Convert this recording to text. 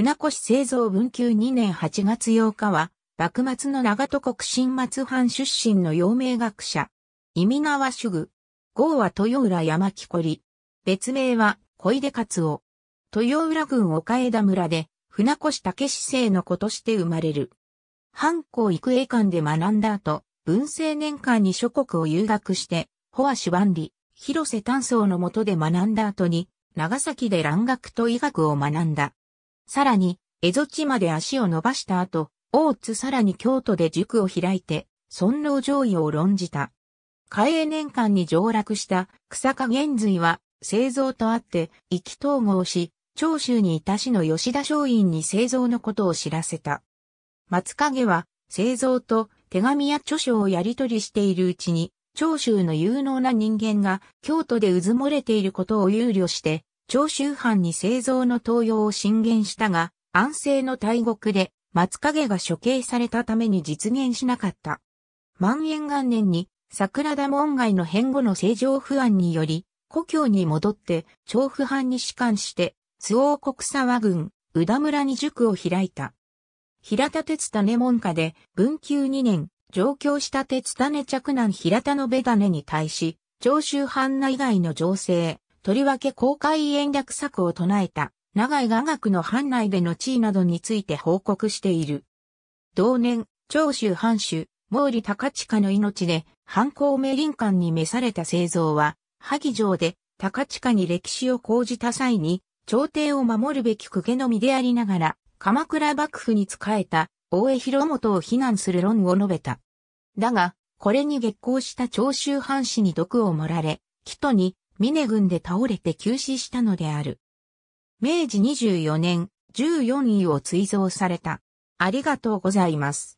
船越製造文久2年8月8日は、幕末の長戸国新松藩出身の陽明学者。意味川主具。号は豊浦山木こり。別名は小出勝夫。豊浦郡岡枝村で、船越武史生の子として生まれる。藩校育英館で学んだ後、文政年間に諸国を遊学して、保和主万里、広瀬丹僧の下で学んだ後に、長崎で蘭学と医学を学んだ。さらに、蝦夷地まで足を伸ばした後、大津さらに京都で塾を開いて、尊老上位を論じた。嘉永年間に上落した草加玄髄は、製造とあって、意気統合し、長州にいた市の吉田松陰に製造のことを知らせた。松影は、製造と手紙や著書をやり取りしているうちに、長州の有能な人間が京都で渦漏れていることを憂慮して、長州藩に製造の東洋を進言したが、安政の大国で松影が処刑されたために実現しなかった。万延元年に桜田門外の変後の政情不安により、故郷に戻って調布藩に仕官して、津王国沢郡、宇田村に塾を開いた。平田鉄種門下で文久2年、上京した鉄種着難平田のべ種に対し、長州藩内外の情勢、とりわけ公開演略策を唱えた、長井雅学の藩内での地位などについて報告している。同年、長州藩主、毛利高近の命で、藩公名林間に召された製造は、萩城で、高近に歴史を講じた際に、朝廷を守るべき公家の身でありながら、鎌倉幕府に仕えた、大江広元を非難する論を述べた。だが、これに激行した長州藩士に毒を盛られ、木戸に峰軍で倒れて急死したのである。明治24年、14位を追贈された。ありがとうございます。